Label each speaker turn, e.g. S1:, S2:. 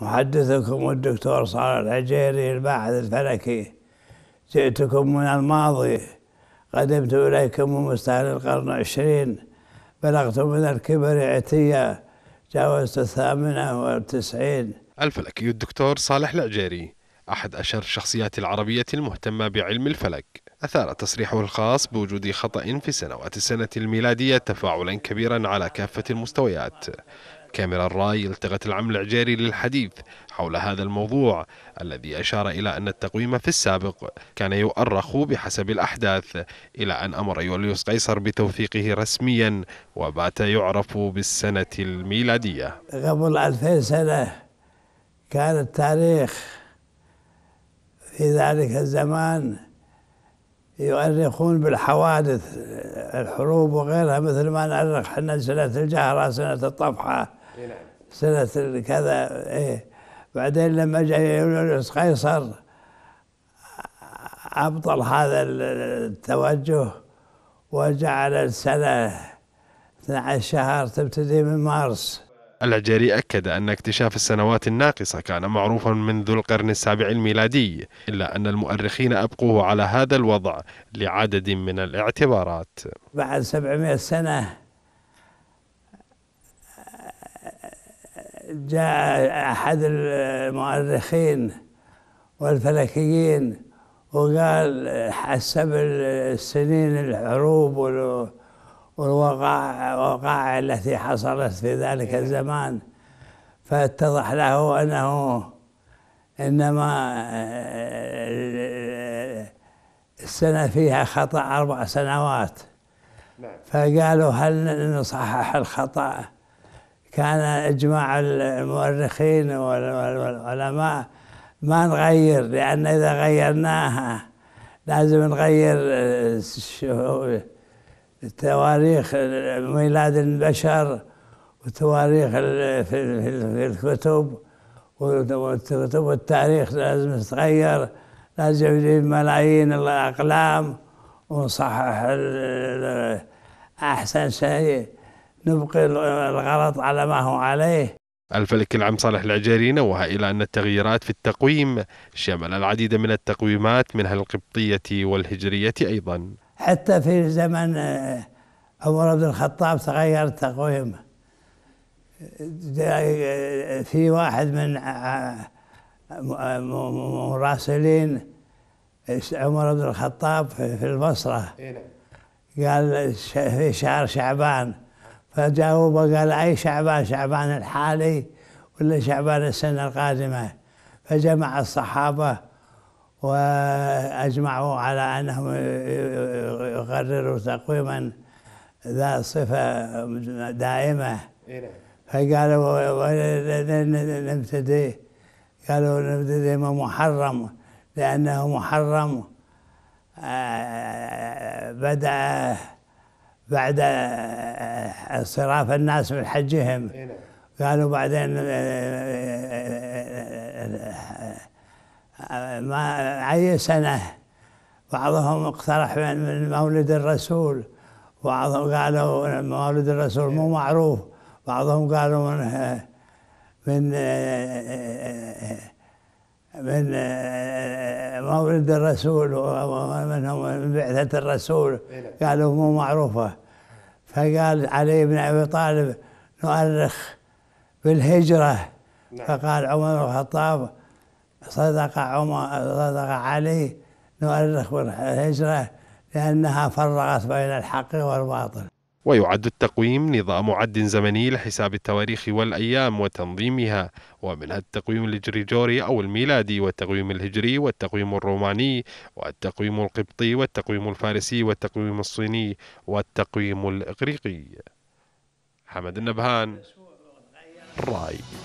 S1: محدثكم الدكتور صالح العجيري الباحث الفلكي جئتكم من الماضي قدمت إليكم من مستهل القرن العشرين بلغت من الكبر عتية جاوزت الثامنة والتسعين
S2: الفلكي الدكتور صالح العجيري أحد أشهر الشخصيات العربية المهتمة بعلم الفلك أثار تصريحه الخاص بوجود خطأ في سنوات السنة الميلادية تفاعلا كبيرا على كافة المستويات كاميرا الراي التغت العمل العجيري للحديث حول هذا الموضوع الذي أشار إلى أن التقويم في السابق كان يؤرخ بحسب الأحداث إلى أن أمر يوليوس قيصر بتوثيقه رسميا وبات يعرف بالسنة الميلادية
S1: قبل 2000 سنة كان التاريخ في ذلك الزمان يؤرخون بالحوادث الحروب وغيرها مثل ما نؤرخ حنا سنة الجهرة سنة الطفحة نعم. سنة كذا إيه بعدين لما جاء يوليوس قيصر أبطل هذا التوجه وجعل السنة 12 شهر تبتدي من مارس العجيري أكد أن اكتشاف السنوات
S2: الناقصة كان معروفا منذ القرن السابع الميلادي إلا أن المؤرخين أبقوه على هذا الوضع لعدد من الاعتبارات
S1: بعد 700 سنة جاء أحد المؤرخين والفلكيين وقال حسب السنين الحروب والوقائع التي حصلت في ذلك إيه. الزمان فاتضح له أنه إنما السنة فيها خطأ أربع سنوات نعم. فقالوا هل نصحح الخطأ كان إجماع المؤرخين والعلماء ما نغير لأن إذا غيرناها لازم نغير آه، تواريخ ميلاد البشر وتواريخ في الكتب وكتب التاريخ لازم تتغير لازم نجيب ملايين الأقلام ونصحح أحسن شيء نبقي الغلط على ما هو عليه
S2: الفلك العم صالح العجيري نوه إلى أن التغييرات في التقويم شمل العديد من التقويمات منها القبطية والهجرية أيضا
S1: حتى في زمن آه، عمر بن الخطاب تغير التقويم في واحد من آه، آه، مراسلين عمر بن الخطاب في البصرة إيه نعم. قال في شهر شعبان فجاوبه قال أي شعبان شعبان الحالي ولا شعبان السنة القادمة فجمع الصحابة وأجمعوا على أنهم يقرروا تقويما ذا صفة دائمة إيه نعم. فقالوا نبتدي قالوا نبتدي ما محرم لأنه محرم آه، بدأ بعد انصراف الناس من حجهم قالوا بعدين ما أي سنة بعضهم اقترح من مولد الرسول بعضهم قالوا مولد الرسول مو معروف بعضهم قالوا من من من آه، آه، آه، مولد الرسول ومن بعثة الرسول قالوا مو معروفة فقال علي بن أبي طالب نؤرخ بالهجرة نعم. فقال عمر بن الخطاب صدق عمر صدق علي نؤرخ بالهجرة لأنها فرقت بين الحق والباطل
S2: ويعد التقويم نظام عد زمني لحساب التواريخ والأيام وتنظيمها ومنها التقويم الجريجوري أو الميلادي والتقويم الهجري والتقويم الروماني والتقويم القبطي والتقويم الفارسي والتقويم الصيني والتقويم الإغريقي حمد النبهان راي